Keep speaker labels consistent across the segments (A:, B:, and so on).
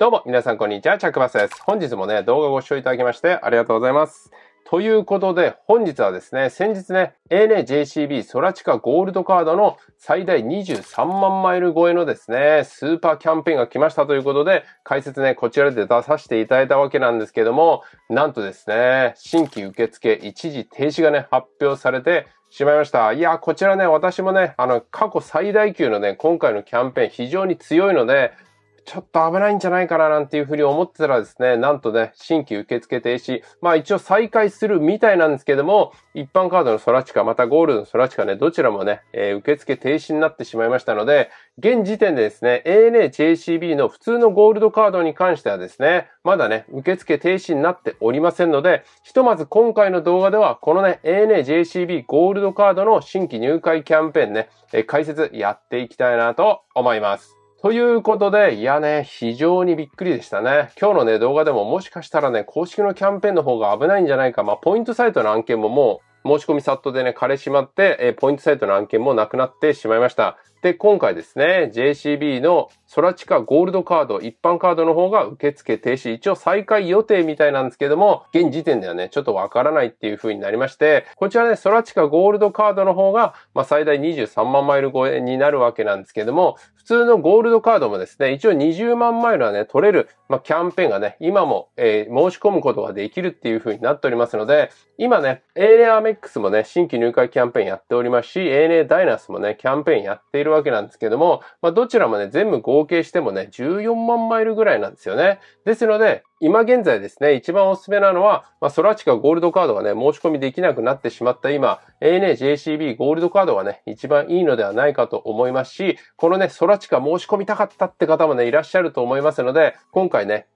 A: どうも、皆さんこんにちは、チャックバスです。本日もね、動画ご視聴いただきましてありがとうございます。ということで、本日はですね、先日ね、ANAJCB ソラチカゴールドカードの最大23万マイル超えのですね、スーパーキャンペーンが来ましたということで、解説ね、こちらで出させていただいたわけなんですけども、なんとですね、新規受付一時停止がね、発表されて、しまいました。いや、こちらね、私もね、あの、過去最大級のね、今回のキャンペーン非常に強いので、ちょっと危ないんじゃないかななんていうふうに思ってたらですね、なんとね、新規受付停止、まあ一応再開するみたいなんですけども、一般カードの空地か、またゴールドの空地かね、どちらもね、えー、受付停止になってしまいましたので、現時点でですね、ANAJCB の普通のゴールドカードに関してはですね、まだね、受付停止になっておりませんので、ひとまず今回の動画では、このね、ANAJCB ゴールドカードの新規入会キャンペーンね、えー、解説やっていきたいなと思います。ということで、いやね、非常にびっくりでしたね。今日のね、動画でももしかしたらね、公式のキャンペーンの方が危ないんじゃないか。まあ、ポイントサイトの案件ももう、申し込み殺到でね、枯れしまって、えー、ポイントサイトの案件もなくなってしまいました。で、今回ですね、JCB のソラチカゴールドカード、一般カードの方が受付停止、一応再開予定みたいなんですけども、現時点ではね、ちょっとわからないっていう風になりまして、こちらね、ソラチカゴールドカードの方が、まあ、最大23万マイル超えになるわけなんですけども、普通のゴールドカードもですね、一応20万マイルはね、取れる、まあ、キャンペーンがね、今も、えー、申し込むことができるっていう風になっておりますので、今ね、ANA アメックスもね、新規入会キャンペーンやっておりますし、ANA ダイナスもね、キャンペーンやっているるわけなんですけども、まあ、どちらもね、全部合計してもね、14万マイルぐらいなんですよね。ですので、今現在ですね、一番おすすめなのは、まあ、ソラチカゴールドカードがね、申し込みできなくなってしまった今、ANA JCB ゴールドカードがね、一番いいのではないかと思いますし、このね、ソラチカ申し込みたかったって方もね、いらっしゃると思いますので、今回ね、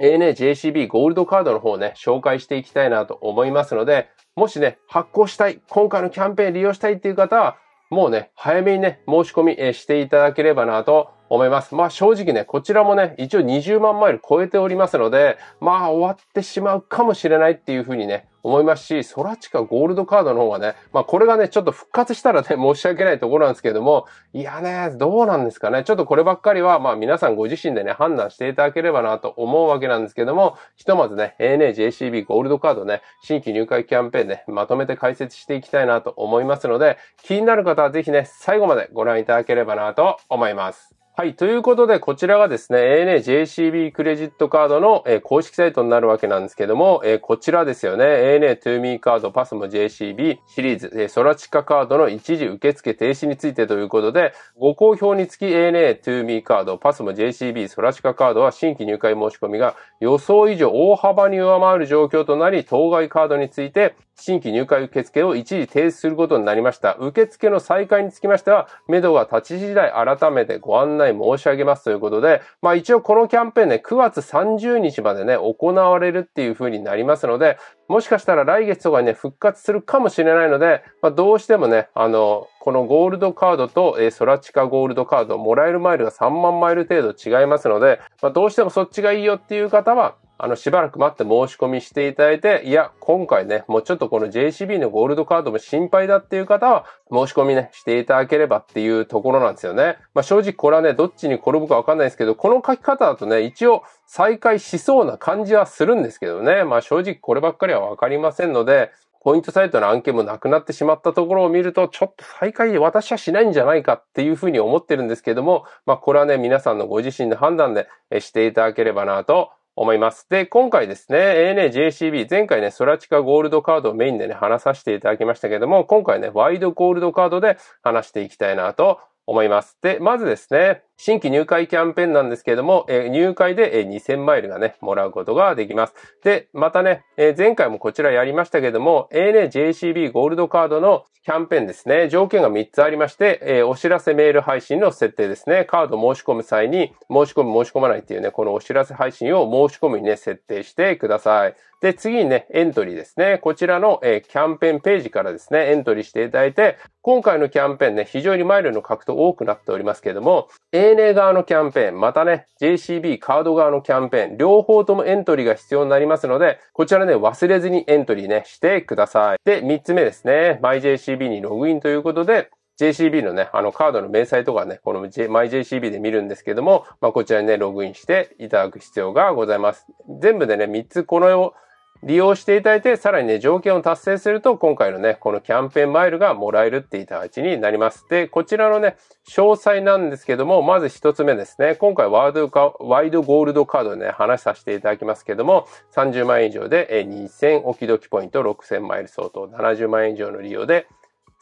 A: ANA JCB ゴールドカードの方をね、紹介していきたいなと思いますので、もしね、発行したい、今回のキャンペーン利用したいっていう方は、もうね、早めにね、申し込み、えしていただければなと思います。まあ正直ね、こちらもね、一応20万マイル超えておりますので、まあ終わってしまうかもしれないっていうふうにね、思いますし、ソラチカゴールドカードの方がね、まあこれがね、ちょっと復活したらね、申し訳ないところなんですけども、いやね、どうなんですかね。ちょっとこればっかりは、まあ皆さんご自身でね、判断していただければなと思うわけなんですけども、ひとまずね、ANA JCB ゴールドカードね、新規入会キャンペーンね、まとめて解説していきたいなと思いますので、気になる方はぜひね、最後までご覧いただければなと思います。はい。ということで、こちらがですね、ANAJCB クレジットカードの、え公式サイトになるわけなんですけども、えこちらですよね。a n a To m e カード、パスも JCB シリーズ、えソラチカカードの一時受付停止についてということで、ご好評につき a n a To m e カード、パスも JCB ソラチカカードは新規入会申し込みが予想以上大幅に上回る状況となり、当該カードについて新規入会受付を一時停止することになりました。受付の再開につきましては、目処が立ち次第改めてご案内申し上げますということで、まあ一応このキャンペーンね、9月30日までね、行われるっていう風になりますので、もしかしたら来月とかにね、復活するかもしれないので、まあどうしてもね、あの、このゴールドカードと、えー、ソラチカゴールドカード、もらえるマイルが3万マイル程度違いますので、まあどうしてもそっちがいいよっていう方は、あの、しばらく待って申し込みしていただいて、いや、今回ね、もうちょっとこの JCB のゴールドカードも心配だっていう方は、申し込みね、していただければっていうところなんですよね。まあ、正直これはね、どっちに転ぶかわかんないですけど、この書き方だとね、一応再開しそうな感じはするんですけどね。まあ、正直こればっかりはわかりませんので、ポイントサイトの案件もなくなってしまったところを見ると、ちょっと再開で私はしないんじゃないかっていうふうに思ってるんですけども、まあこれはね、皆さんのご自身の判断でしていただければなと思います。で、今回ですね、ANA JCB、前回ね、ソラチカゴールドカードをメインでね、話させていただきましたけども、今回ね、ワイドゴールドカードで話していきたいなと思います。で、まずですね、新規入会キャンペーンなんですけれども、え入会で、え2000マイルがね、もらうことができます。で、またね、え前回もこちらやりましたけれども、ANAJCB ゴールドカードのキャンペーンですね、条件が3つありまして、えお知らせメール配信の設定ですね、カード申し込む際に、申し込む申し込まないっていうね、このお知らせ配信を申し込むにね、設定してください。で、次にね、エントリーですね。こちらの、えキャンペーンページからですね、エントリーしていただいて、今回のキャンペーンね、非常にマイルの獲得多くなっておりますけれども、命令側のキャンペーン、またね、JCB カード側のキャンペーン、両方ともエントリーが必要になりますので、こちらね、忘れずにエントリーね、してください。で、3つ目ですね、MyJCB にログインということで、JCB のね、あのカードの明細とかね、この、J、MyJCB で見るんですけども、まあ、こちらにね、ログインしていただく必要がございます。全部でね、3つこのよう利用していただいて、さらにね、条件を達成すると、今回のね、このキャンペーンマイルがもらえるっていった形になります。で、こちらのね、詳細なんですけども、まず一つ目ですね。今回ワードか、ワイドゴールドカードでね、話させていただきますけども、30万円以上で2000オキドキポイント6000マイル相当、70万円以上の利用で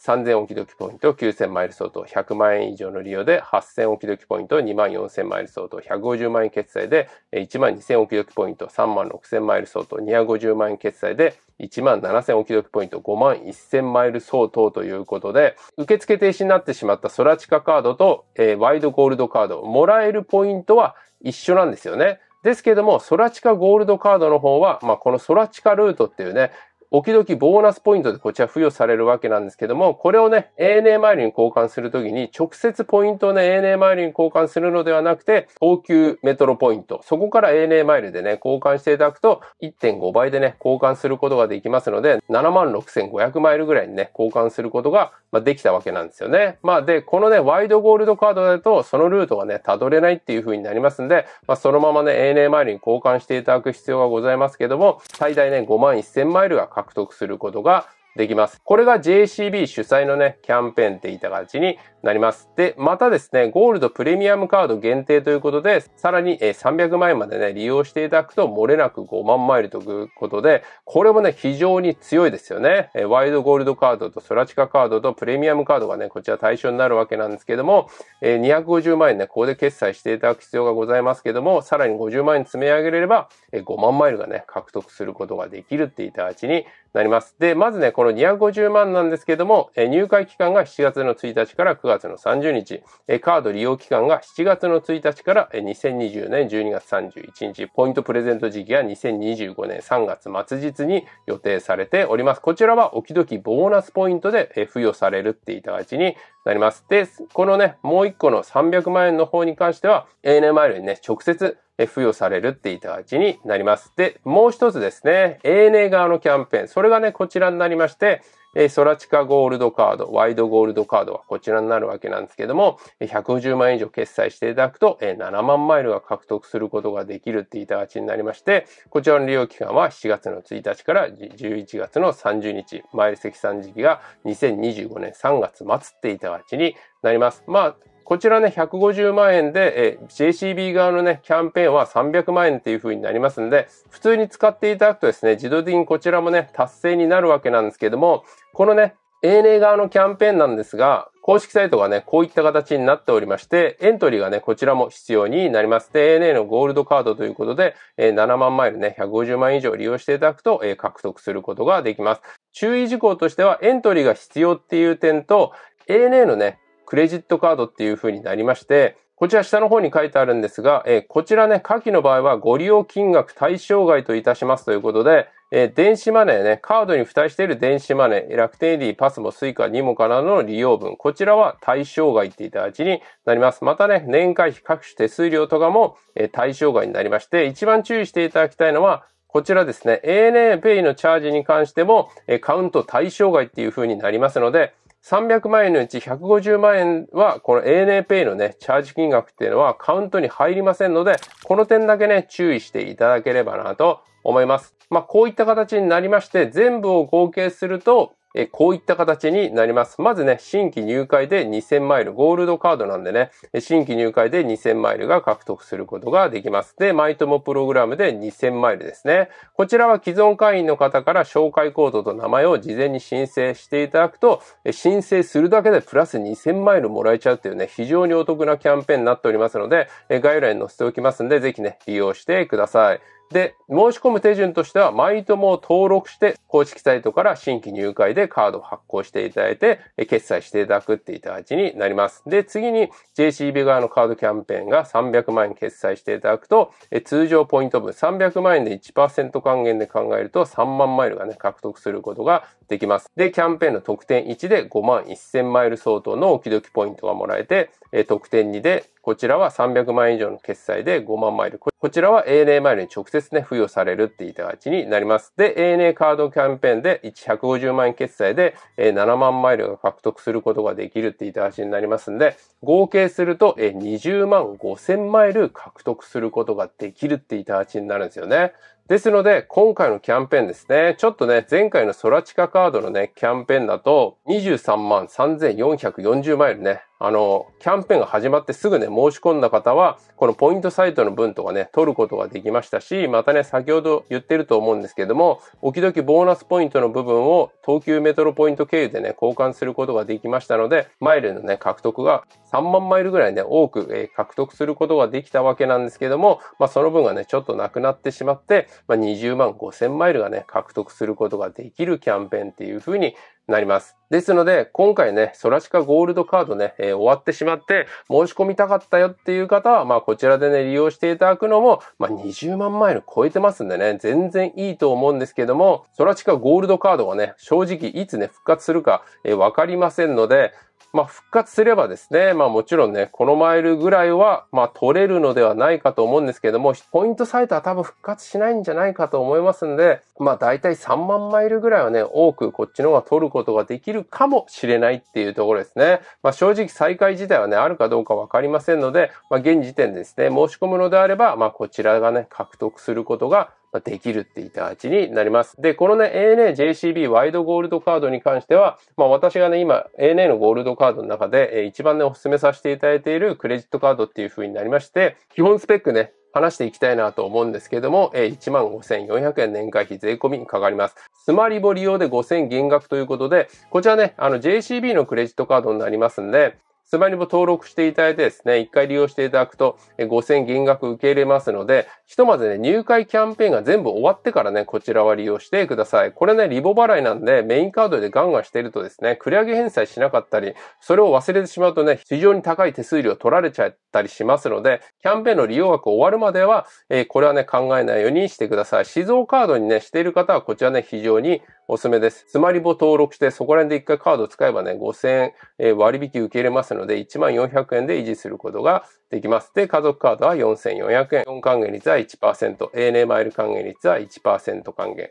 A: 3000オキドキポイント9000マイル相当100万円以上の利用で8000オキドキポイント2万4000マイル相当150万円決済で1万2000オキドキポイント3万6000マイル相当250万円決済で1万7000オキドキポイント5万1000マイル相当ということで受付停止になってしまったソラチカカードと、えー、ワイドゴールドカードもらえるポイントは一緒なんですよね。ですけども、ソラチカゴールドカードの方は、まあ、このソラチカルートっていうね、おきどきボーナスポイントでこちら付与されるわけなんですけども、これをね、ANA マイルに交換するときに、直接ポイントをね、ANA マイルに交換するのではなくて、高級メトロポイント、そこから ANA マイルでね、交換していただくと、1.5倍でね、交換することができますので、76,500マイルぐらいにね、交換することが、まできたわけなんですよね。まあ、で、このね、ワイドゴールドカードだと、そのルートがね、たどれないっていう風になりますんで、まあ、そのままね、ANA マイルに交換していただく必要がございますけども、最大ね、51,000マイルが獲得することができます。これが JCB 主催のね、キャンペーンっていった形になります。で、またですね、ゴールドプレミアムカード限定ということで、さらに300万円までね、利用していただくと、漏れなく5万マイルということで、これもね、非常に強いですよね。ワイドゴールドカードとソラチカカードとプレミアムカードがね、こちら対象になるわけなんですけども、250万円ね、ここで決済していただく必要がございますけども、さらに50万円積み上げれれば、5万マイルがね、獲得することができるっていった形になります。で、まずね、このの250万なんですけども、入会期間が7月の1日から9月の30日、カード利用期間が7月の1日から2020年12月31日、ポイントプレゼント時期が2025年3月末日に予定されております。こちらは時きボーナスポイントで付与されるっていった形になります。で、このね、もう一個の300万円の方に関しては、ANA マイルにね、直接付与されるっていった形になります。で、もう一つですね、ANA 側のキャンペーン。それがね、こちらになりまして、えソラチカゴールドカード、ワイドゴールドカードはこちらになるわけなんですけども、150万円以上決済していただくと、え7万マイルが獲得することができるって言いた形になりまして、こちらの利用期間は7月の1日から11月の30日、マイル積算時期が2025年3月末って言いた形になります。まあこちらね、150万円で、え JCB 側のね、キャンペーンは300万円っていう風になりますんで、普通に使っていただくとですね、自動的にこちらもね、達成になるわけなんですけども、このね、ANA 側のキャンペーンなんですが、公式サイトがね、こういった形になっておりまして、エントリーがね、こちらも必要になります。で、ANA のゴールドカードということで、え7万マイルね、150万以上利用していただくと、え獲得することができます。注意事項としては、エントリーが必要っていう点と、ANA のね、クレジットカードっていう風になりまして、こちら下の方に書いてあるんですが、えー、こちらね、下記の場合はご利用金額対象外といたしますということで、えー、電子マネーね、カードに付帯している電子マネー、楽天エディ、パスもスイカ、ニモからの利用分、こちらは対象外っていた形になります。またね、年会費、各種手数料とかも、えー、対象外になりまして、一番注意していただきたいのは、こちらですね、ANA Pay のチャージに関しても、えカウント対象外っていう風になりますので、300万円のうち150万円は、この ANAPay のね、チャージ金額っていうのはカウントに入りませんので、この点だけね、注意していただければなと思います。まあ、こういった形になりまして、全部を合計すると、えこういった形になります。まずね、新規入会で2000マイル、ゴールドカードなんでね、新規入会で2000マイルが獲得することができます。で、マイトモプログラムで2000マイルですね。こちらは既存会員の方から紹介コードと名前を事前に申請していただくと、申請するだけでプラス2000マイルもらえちゃうっていうね、非常にお得なキャンペーンになっておりますので、概要欄に載せておきますんで、ぜひね、利用してください。で、申し込む手順としては、マイトモを登録して、公式サイトから新規入会でカードを発行していただいて、決済していただくっていた形になります。で、次に JCB 側のカードキャンペーンが300万円決済していただくと、通常ポイント分300万円で1%還元で考えると3万マイルがね、獲得することができます。で、キャンペーンの特典1で5万1000マイル相当のおき時きポイントがもらえて、特典2でこちらは300万円以上の決済で5万マイル。こちらは ANA マイルに直接ね、付与されるっていった形になります。で、ANA カードキャンペーンで150万円決済で7万マイルが獲得することができるっていった形になりますんで、合計すると20万5000マイル獲得することができるっていった形になるんですよね。ですので、今回のキャンペーンですね。ちょっとね、前回のソラチカカードのね、キャンペーンだと、23万3440マイルね、あの、キャンペーンが始まってすぐね、申し込んだ方は、このポイントサイトの分とかね、取ることができましたし、またね、先ほど言ってると思うんですけども、時々ボーナスポイントの部分を東急メトロポイント経由でね、交換することができましたので、マイルのね、獲得が3万マイルぐらいね、多く、え獲得することができたわけなんですけども、まあ、その分がね、ちょっとなくなってしまって、まあ、20万5千マイルがね、獲得することができるキャンペーンっていうふうになります。ですので、今回ね、ソラシカゴールドカードね、えー、終わってしまって、申し込みたかったよっていう方は、まあ、こちらでね、利用していただくのも、まあ、20万マイル超えてますんでね、全然いいと思うんですけども、ソラシカゴールドカードはね、正直いつね、復活するか、えー、わかりませんので、まあ、復活すればですね、まあもちろんね、このマイルぐらいは、まあ取れるのではないかと思うんですけども、ポイントサイトは多分復活しないんじゃないかと思いますんで、まあ大体3万マイルぐらいはね、多くこっちの方が取ることができるかもしれないっていうところですね。まあ正直再開自体はね、あるかどうかわかりませんので、まあ現時点でですね、申し込むのであれば、まあこちらがね、獲得することができるって言った形になります。で、このね、ANA JCB ワイドゴールドカードに関しては、まあ私がね、今 ANA のゴールドカードの中で、え一番ね、お勧めさせていただいているクレジットカードっていう風になりまして、基本スペックね、話していきたいなと思うんですけども、えー、15,400円年会費税込みにかかります。スマリボ利用で5,000減額ということで、こちらね、あの JCB のクレジットカードになりますんで、スマイリボ登録していただいてですね、一回利用していただくと、5000減額受け入れますので、ひとまずね、入会キャンペーンが全部終わってからね、こちらは利用してください。これね、リボ払いなんで、メインカードでガンガンしてるとですね、繰り上げ返済しなかったり、それを忘れてしまうとね、非常に高い手数料取られちゃったりしますので、キャンペーンの利用額終わるまでは、えー、これはね、考えないようにしてください。静岡カードにね、している方は、こちらね、非常におすすめです。スマリボ登録して、そこら辺で一回カード使えばね、5000円、割引受け入れますので、1400円で維持することができます。で、家族カードは4400円。4還元率は1%。ANA マイル還元率は1%還元。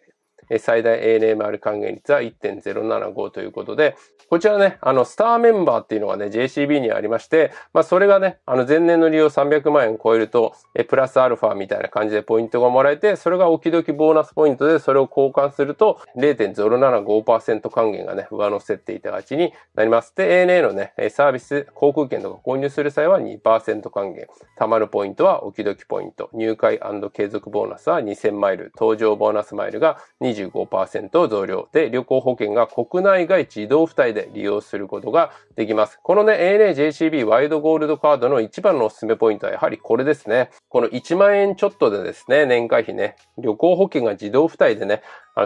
A: 最大 ANMR 還元率は1.075ということで、こちらね、あの、スターメンバーっていうのがね、JCB にありまして、まあ、それがね、あの、前年の利用300万円超えると、え、プラスアルファみたいな感じでポイントがもらえて、それがき時ボーナスポイントで、それを交換すると、0.075%還元がね、上乗せっていた形になります。で、ANA のね、サービス、航空券とか購入する際は2%還元、貯まるポイントはき時ポイント、入会継続ボーナスは2000マイル、登場ボーナスマイルが20 25%増量で、旅行保険が国内外自動付帯で利用することができます。このね、ANAJCB ワイドゴールドカードの一番のおすすめポイントはやはりこれですね。この1万円ちょっとでですね、年会費ね、旅行保険が自動付帯でね、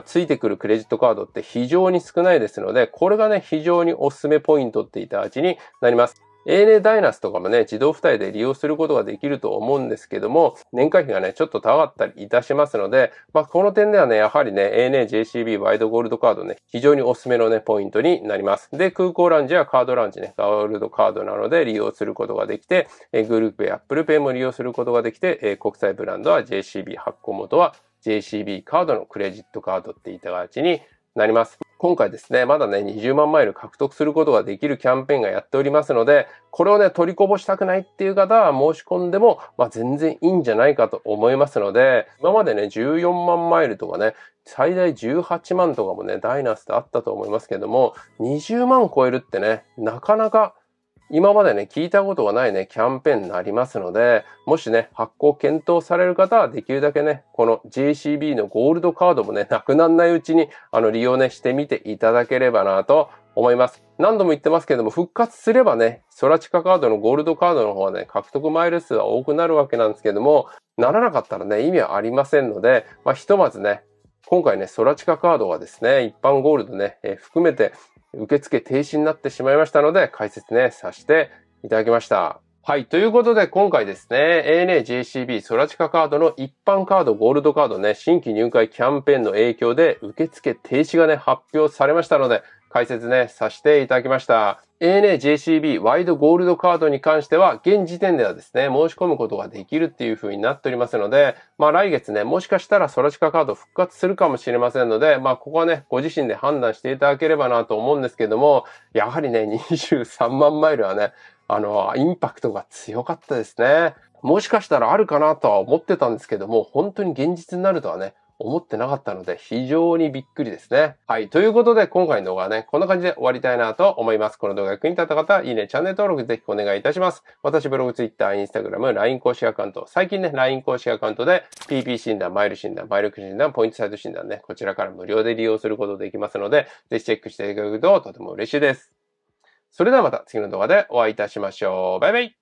A: ついてくるクレジットカードって非常に少ないですので、これがね、非常におすすめポイントっていた味になります。ANA ダイナスとかもね、自動付帯で利用することができると思うんですけども、年会費がね、ちょっと高かったりいたしますので、まあ、この点ではね、やはりね、ANA JCB ワイドゴールドカードね、非常におすすめのね、ポイントになります。で、空港ランジやカードランジね、ゴールドカードなので利用することができて、えグループや Apple Pay も利用することができて、え国際ブランドは JCB 発行元は JCB カードのクレジットカードっていった形になります。今回ですね、まだね、20万マイル獲得することができるキャンペーンがやっておりますので、これをね、取りこぼしたくないっていう方は申し込んでも、まあ、全然いいんじゃないかと思いますので、今までね、14万マイルとかね、最大18万とかもね、ダイナスであったと思いますけども、20万超えるってね、なかなか今までね、聞いたことがないね、キャンペーンになりますので、もしね、発行検討される方は、できるだけね、この JCB のゴールドカードもね、なくならないうちに、あの、利用ね、してみていただければなと思います。何度も言ってますけども、復活すればね、ソラチカカードのゴールドカードの方はね、獲得マイル数は多くなるわけなんですけども、ならなかったらね、意味はありませんので、まあ、ひとまずね、今回ね、ソラチカカードはですね、一般ゴールドね、えー、含めて受付停止になってしまいましたので、解説ね、させていただきました。はい。ということで、今回ですね、ANA JCB ソラチカカードの一般カード、ゴールドカードね、新規入会キャンペーンの影響で、受付停止がね、発表されましたので、解説ね、させていただきました。ANA JCB ワイドゴールドカードに関しては、現時点ではですね、申し込むことができるっていう風になっておりますので、まあ来月ね、もしかしたらソラチカカード復活するかもしれませんので、まあここはね、ご自身で判断していただければなと思うんですけども、やはりね、23万マイルはね、あの、インパクトが強かったですね。もしかしたらあるかなとは思ってたんですけども、本当に現実になるとはね、思ってなかったので非常にびっくりですね。はい。ということで今回の動画はね、こんな感じで終わりたいなと思います。この動画が役に立った方は、いいね、チャンネル登録ぜひお願いいたします。私ブログ、ツイッター、インスタグラム、LINE 公式アカウント、最近ね、LINE 公式アカウントで PP 診断、マイル診断、マイルク診断、ポイントサイト診断ね、こちらから無料で利用することできますので、ぜひチェックしていただくととても嬉しいです。それではまた次の動画でお会いいたしましょう。バイバイ